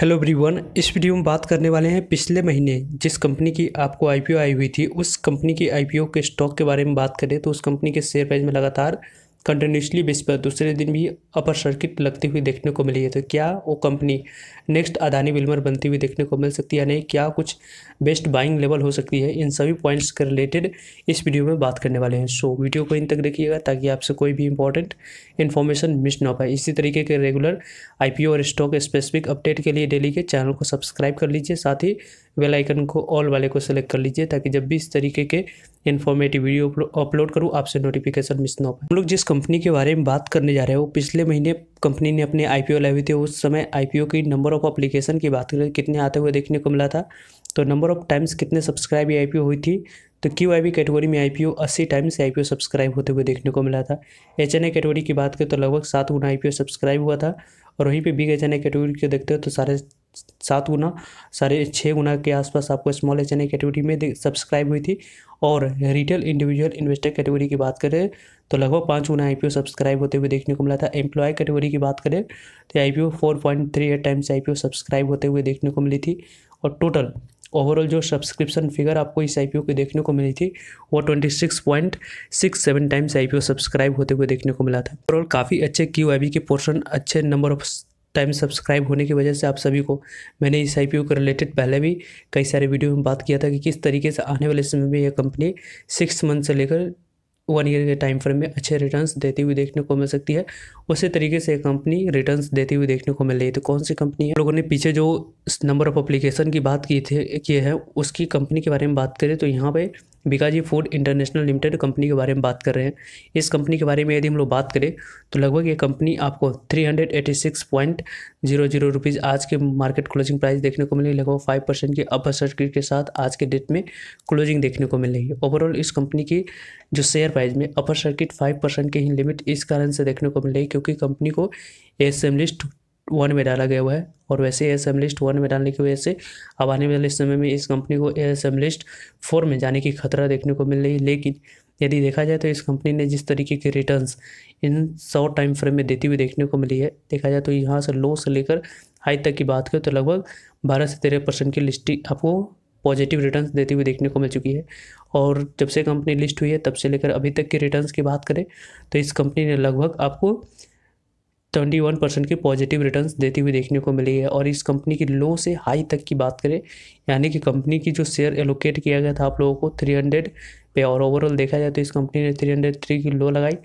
hello ब्रीवन इस video में बात करने वाले हैं पिछले महीने जिस कंपनी की आपको आईपीओ आई हुई थी उस कंपनी की आईपीओ के स्टॉक के बारे में बात करें तो उस कंपनी के शेयर प्राइस में लगातार कंटिन्यूसली बेस पर दूसरे दिन भी अपर सर्किट लगती हुई देखने को मिली है तो क्या वो कंपनी नेक्स्ट अदानी विल्मर बनती हुई देखने को मिल सकती है या नहीं क्या कुछ बेस्ट बाइंग लेवल हो सकती है इन सभी पॉइंट्स के रिलेटेड इस वीडियो में बात करने वाले हैं सो so, वीडियो को इन तक देखिएगा ताकि आपसे कोई भी इंपॉर्टेंट इन्फॉर्मेशन मिस ना पाए इसी तरीके के रेगुलर आई और स्टॉक स्पेसिफिक अपडेट के लिए डेली के चैनल को सब्सक्राइब कर लीजिए साथ ही वेलाइकन आइकन को ऑल वाले को सेलेक्ट कर लीजिए ताकि जब भी इस तरीके के इन्फॉर्मेटिव वीडियो अपलोड करूँ आपसे नोटिफिकेशन मिस ना हो हम लोग जिस कंपनी के बारे में बात करने जा रहे हैं वो पिछले महीने कंपनी ने अपने ओ लाए हुए थे उस समय आई पी ओ की नंबर ऑफ अप्लीकेशन की बात करें कितने आते हुए देखने को मिला था तो नंबर ऑफ टाइम्स कितने सब्सक्राइब आई पी ओ हुई थी तो क्यू आई कैटेगरी में आई पी ओ अस्सी times I P O subscribe होते हुए देखने को मिला था एच एन आई कैटेगरी की बात करें तो लगभग सात गुना आई पी ओ सब्सक्राइब हुआ था और वहीं पर big H N I category को देखते हो तो साढ़े सात गुना साढ़े छः गुना के आसपास आपको स्मॉल एच एन कैटेगरी में सब्सक्राइब हुई थी और रिटेल इंडिविजुअल इन्वेस्टर कैटेगरी की बात करें तो लगभग पाँच गुना आई सब्सक्राइब होते हुए देखने को मिला था एम्प्लॉय कैटेगरी की बात करें तो I four point three eight times I subscribe होते हुए देखने को मिली थी और टोटल ओवरऑल जो सब्सक्रिप्शन फिगर आपको इस आई के देखने को मिली थी वो twenty six point six seven times I subscribe होते हुए देखने को मिला था ओवरऑल काफ़ी अच्छे क्यू आई के पोर्शन अच्छे नंबर ऑफ टाइम सब्सक्राइब होने की वजह से आप सभी को मैंने इस आई के रिलेटेड पहले भी कई सारे वीडियो में बात किया था कि किस तरीके से आने वाले समय में यह कंपनी सिक्स मंथ से लेकर वन ईयर के टाइम फ्रेम में अच्छे रिटर्न्स देती हुई देखने को मिल सकती है उसी तरीके से कंपनी रिटर्न्स देती हुई देखने को मिल रही है तो कौन सी कंपनी है लोगों ने पीछे जो नंबर ऑफ अप्लीकेशन की बात की थी किए हैं उसकी कंपनी के बारे में बात करें तो यहाँ पे Bikaji food international limited company के बारे में बात कर रहे हैं इस कंपनी के बारे में यदि हम लोग बात करें तो लगभग ये कंपनी आपको three hundred eighty six point zero zero rupees आज के मार्केट क्लोजिंग प्राइस देखने को मिली लगभग फाइव परसेंट की अपर सर्किट के साथ आज के डेट में क्लोजिंग देखने को मिल रही है ओवरऑल इस कंपनी की जो शेयर प्राइस में अपर सर्किट फाइव परसेंट की ही लिमिट इस कारण से देखने को मिल रही है क्योंकि कंपनी को एस लिस्ट वन में डाला गया हुआ है और वैसे एम लिस्ट वन में डालने की वजह से अब आने वाले समय में इस कंपनी को एम लिस्ट फोर में जाने की खतरा देखने को मिल रही है लेकिन यदि देखा जाए तो इस कंपनी ने जिस तरीके के returns in short time frame में देती हुई देखने को मिली है देखा जाए तो यहाँ से लो से लेकर हाई तक की बात करें तो लगभग बारह से तेरह परसेंट की लिस्टिंग आपको पॉजिटिव रिटर्न्स देती हुई देखने को मिल चुकी है और जब से कंपनी लिस्ट हुई है तब से लेकर अभी तक की रिटर्न्स की बात करें तो इस कंपनी ने लगभग आपको ट्वेंटी वन परसेंट की पॉजिटिव रिटर्न्स देती हुई देखने को मिली है और इस कंपनी की लो से हाई तक की बात करें यानी कि कंपनी की जो शेयर एलोकेट किया गया था आप लोगों को थ्री हंड्रेड पे और ओवरऑल देखा जाए तो इस कंपनी ने थ्री हंड्रेड थ्री की लो लगाई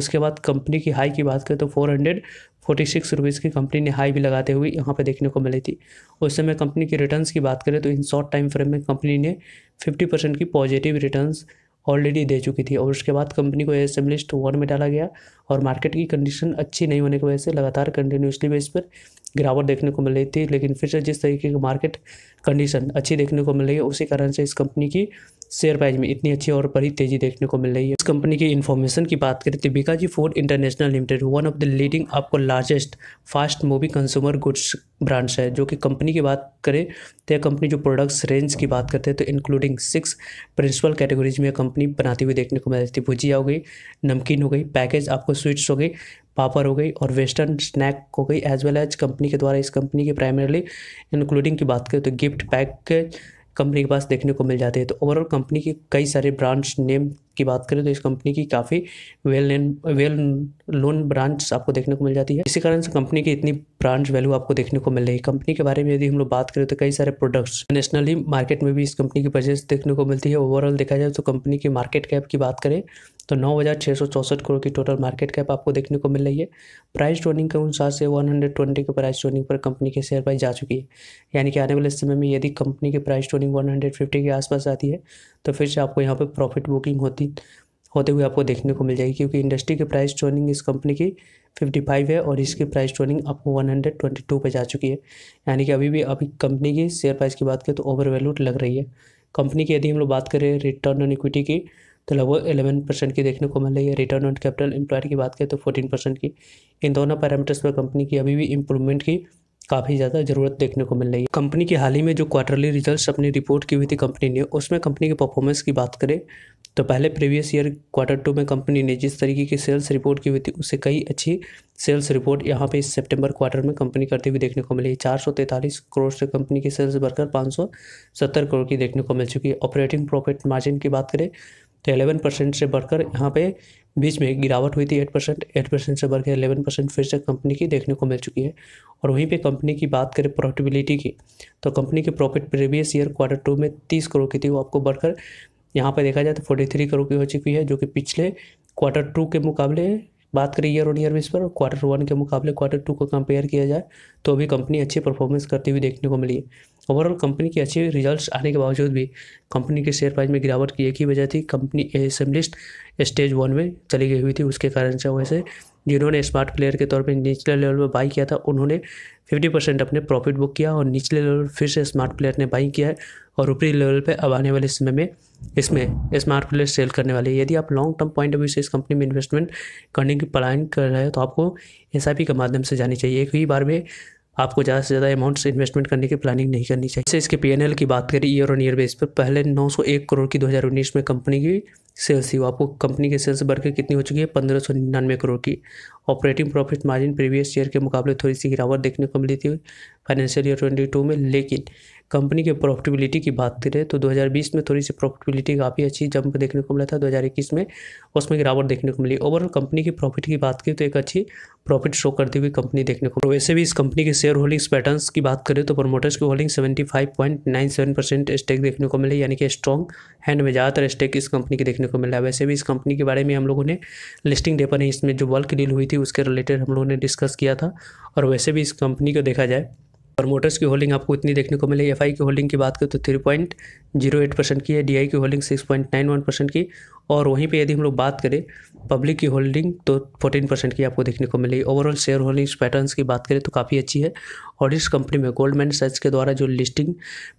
उसके बाद कंपनी की हाई की बात करें तो four hundred forty six rupees की कंपनी ने हाई भी लगाते हुए यहाँ पर देखने को मिली थी उस समय कंपनी की रिटर्न्स की बात करें तो इन शॉर्ट टाइम फ्रेम में कंपनी ने फिफ्टी परसेंट की पॉजिटिव रिटर्न्स ऑलरेडी दे चुकी थी और उसके बाद कंपनी को लिस्ट वन में डाला गया और मार्केट की कंडीशन अच्छी नहीं होने की वजह से लगातार कंटिन्यूसली बेस पर गिरावट देखने को मिल रही थी लेकिन फिर से जिस तरीके की मार्केट कंडीशन अच्छी देखने को मिल रही है उसी कारण से इस कंपनी की शेयर प्राइस में इतनी अच्छी और बड़ी तेजी देखने को मिल रही है इस कंपनी की इन्फॉर्मेशन की बात करें तो Bikaji food international limited one of the leading आपको largest fast moving consumer goods brands है जो कि कंपनी की बात करें तो यह कंपनी जो प्रोडक्ट्स रेंज की बात करते हैं तो इंक्लूडिंग सिक्स प्रिंसिपल कैटेगरीज में कंपनी बनाती हुई देखने को मिल रही थी भुजिया हो गई नमकीन हो गई पैकेज आपको आपको स्वीट्स हो गई पापड़ हो गई और वेस्टर्न स्नैक हो गई एज वेल एज कंपनी के द्वारा इस कंपनी के प्राइमरली इंक्लूडिंग की बात करें तो गिफ्ट पैक कंपनी के पास देखने को मिल जाते हैं तो ओवरऑल कंपनी के कई सारे ब्रांड्स नेम की बात करें तो इस कंपनी की काफ़ी well known well loan branch आपको देखने को मिल जाती है इसी कारण से कंपनी की इतनी ब्रांच वैल्यू आपको देखने को मिल रही है कंपनी के बारे में यदि हम लोग बात करें तो कई सारे प्रोडक्ट्स नेशनली मार्केट में भी इस कंपनी की परचेज देखने को मिलती है ओवरऑल देखा जाए तो कंपनी की मार्केट कैप की बात करें तो नौ हज़ार छः सौ चौंसठ करोड़ की टोटल मार्केट कैप आपको देखने को मिल रही है प्राइस ट्रोनिंग के अनुसार से वन हंड्रेड ट्वेंटी के प्राइस ट्रोनिंग पर कंपनी के शेयर प्राइस जा चुकी है यानी कि आने वाले समय में यदि कंपनी की प्राइस ट्रोनिंग वन हंड्रेड फिफ्टी के आसपास आती है तो फिर से आपको यहाँ पर प्रॉफिट बुकिंग होती है बातचीत होते हुए आपको देखने को मिल जाएगी क्योंकि इंडस्ट्री की प्राइस ट्रोनिंग इस कंपनी की 55 है और इसकी प्राइस ट्रोनिंग आपको 122 पे जा चुकी है यानी कि अभी भी अभी कंपनी की शेयर प्राइस की बात करें तो ओवर वैल्यूड लग रही है कंपनी की यदि हम लोग बात करें रिटर्न ऑन इक्विटी की तो लगभग एलेवन परसेंट की देखने को मिल रही है रिटर्न ऑन कैपिटल एम्प्लॉयड की बात करें तो फोर्टीन परसेंट की इन दोनों पैरामीटर्स पर कंपनी की अभी भी इम्प्रूवमेंट की काफ़ी ज़्यादा ज़रूरत देखने को मिल रही है कंपनी की हाल ही में जो क्वार्टरली रिजल्ट्स अपनी रिपोर्ट की हुई थी कंपनी ने उसमें कंपनी की परफॉर्मेंस की बात करें तो पहले प्रीवियस ईयर क्वार्टर टू में कंपनी ने जिस तरीके की सेल्स रिपोर्ट की हुई थी उससे कई अच्छी सेल्स रिपोर्ट यहाँ पे इस सितंबर क्वार्टर में कंपनी करते हुए देखने को मिली चार सौ तैंतालीस करोड़ से कंपनी की सेल्स बढ़कर पाँच सौ सत्तर करोड़ की देखने को मिल चुकी है ऑपरेटिंग प्रॉफिट मार्जिन की बात करें तो एलेवन परसेंट से बढ़कर यहाँ पे बीच में गिरावट हुई थी एट परसेंट एट परसेंट से बढ़कर एलेवन परसेंट फिर से कंपनी की देखने को मिल चुकी है और वहीं पे कंपनी की बात करें प्रॉफिटेबिलिटी की तो कंपनी के profit previous year quarter two में तीस करोड़ की थी वो आपको बढ़कर यहाँ पर देखा जाए तो फोर्टी थ्री करोड़ की हो चुकी है जो कि पिछले क्वार्टर टू के मुकाबले बात करें ईयर ऑन ईयर बेस पर क्वार्टर वन के मुकाबले क्वार्टर टू को कंपेयर किया जाए तो अभी कंपनी अच्छी परफॉर्मेंस करती हुई देखने को मिली ओवरऑल कंपनी की अच्छी रिजल्ट्स आने के बावजूद भी कंपनी के शेयर प्राइस में गिरावट की एक ही वजह थी कंपनी एसेम्बलिस्ट स्टेज वन में चली गई हुई थी उसके कारण से वैसे जिन्होंने स्मार्ट प्लेयर के तौर पर निचले लेवल पर बाई किया था उन्होंने फिफ्टी परसेंट अपने प्रॉफिट बुक किया और निचले लेवल फिर से स्मार्ट प्लेयर ने बाई किया है और ऊपरी लेवल पे अब आने वाले समय में इसमें स्मार्ट प्लेयर सेल करने वाले यदि आप long term point of view से इस कंपनी में इन्वेस्टमेंट करने की प्लान कर रहे हो तो आपको एस के माध्यम से जानी चाहिए एक ही बार में आपको ज़्यादा से ज़्यादा अमाउंट से इन्वेस्टमेंट करने की प्लानिंग नहीं करनी चाहिए जैसे इसके पीएनएल की बात करें ईयर ऑन ईयर बेस पर पहले 901 करोड़ की 2019 में कंपनी की सेल्स थी आपको कंपनी की सेल्स बढ़कर कितनी हो चुकी है पंद्रह सौ निन्यानवे करोड़ की operating profit margin previous year के मुकाबले थोड़ी सी गिरावट देखने को मिली थी फाइनेंशियल ईयर ट्वेंटी टू में लेकिन कंपनी के प्रॉफिटेबिलिटी की बात करें तो 2020 में थोड़ी सी प्रॉफिटेबिलिटी काफ़ी अच्छी जंप देखने को मिला था 2021 में उसमें गिरावट देखने को मिली ओवरऑल कंपनी की प्रॉफिट की बात करें तो एक अच्छी प्रॉफिट शो करती हुई कंपनी देखने को वैसे भी इस कंपनी के शेयर होल्डिंग्स पैटर्न की बात करें तो प्रमोटर्स की होल्डिंग सेवेंटी स्टेक देखने को मिले यानी कि स्ट्रॉन्ग हैंड में ज़्यादातर स्टेक इस कंपनी के देखने को मिला है वैसे भी इस कंपनी के बारे में हम लोगों ने लिस्टिंग डे पर इसमें जो बल्क डील हुई थी उसके रिलेटेड हम लोगों ने डिस्कस किया था और वैसे भी इस कंपनी को देखा जाए प्रमोटर्स की होल्डिंग आपको इतनी देखने को मिली एफ की होल्डिंग की बात करें तो three point zero eight percent की है डी की holding six point nine one percent की और वहीं पे यदि हम लोग बात करें पब्लिक की होल्डिंग तो फोर्टीन परसेंट की आपको देखने को मिलेगी ओवरऑल शेयर होल्डिंग्स पैटर्न्स की बात करें तो काफ़ी अच्छी है और इस कंपनी में गोल्डमैन सच के द्वारा जो लिस्टिंग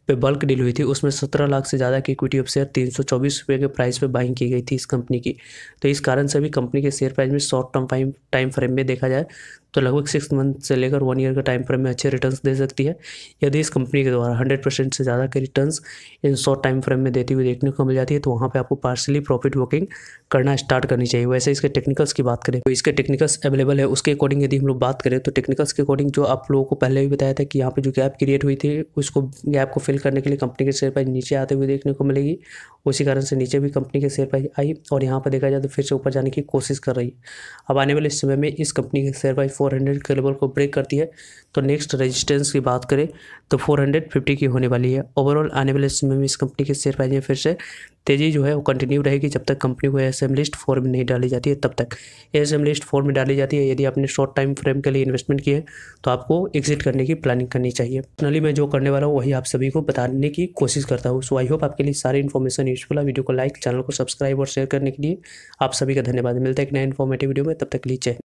पे बल्क डील हुई थी उसमें सत्रह लाख से ज़्यादा की इक्विटी ऑफ शेयर तीन सौ चौबीस रुपये के प्राइस पर बाइंग की गई थी इस कंपनी की तो इस कारण से भी कंपनी के शेयर प्राइस में short term time time frame में देखा जाए तो लगभग सिक्स मंथ से लेकर वन ईयर का टाइम फ्रेम में अच्छे रिटर्न्स दे सकती है यदि इस कंपनी के द्वारा हंड्रेड परसेंट से ज़्यादा के returns in short time frame में देती हुई देखने को मिल जाती है तो वहाँ पर आपको पार्सली प्रॉफिट बुकिंग करना स्टार्ट करनी चाहिए वैसे इसके टेक्निकल्स की बात करें तो इसके टेक्निकल्स अवेलेबल है उसके अकॉर्डिंग यदि हम लोग बात करें तो टेक्निकल्स के अकॉर्डिंग जो आप लोगों को पहले भी बताया था कि यहाँ पे जो गैप क्रिएट हुई थी उसको गैप को फिल करने के लिए कंपनी के शेयर प्राइस नीचे आते हुए देखने को मिलेगी उसी कारण से नीचे भी कंपनी के शेयर प्राइस आई और यहाँ पर देखा जाए तो फिर से ऊपर जाने की कोशिश कर रही है अब आने वाले समय में इस कंपनी के शेयर प्राइस फोर हंड्रेड के लेवल को ब्रेक करती है तो नेक्स्ट रजिस्टेंस की बात करें तो फोर हंड्रेड फिफ्टी की होने वाली है ओवरऑल आने वाले समय में इस कंपनी के शेयर प्राइस में फिर से तेज़ी जो है वो कंटिन्यू रहेगी जब तक कंपनी को एस लिस्ट फॉर में नहीं डाली जाती है तब तक एस लिस्ट फॉर में डाली जाती है यदि आपने शॉर्ट टाइम फ्रेम के लिए इन्वेस्टमेंट किए तो आपको एग्जिट करने की प्लानिंग करनी चाहिए पर्सनली मैं जो करने वाला हूँ वही आप सभी को बताने की कोशिश करता हूँ सो आई होप आपके लिए सारी इन्फॉर्मेशन यूजफुल है वीडियो को लाइक चैनल को सब्सक्राइब और शेयर करने के लिए आप सभी का धन्यवाद मिलता है एक नए इन्फॉर्मेटिव वीडियो में तब तक लीजिए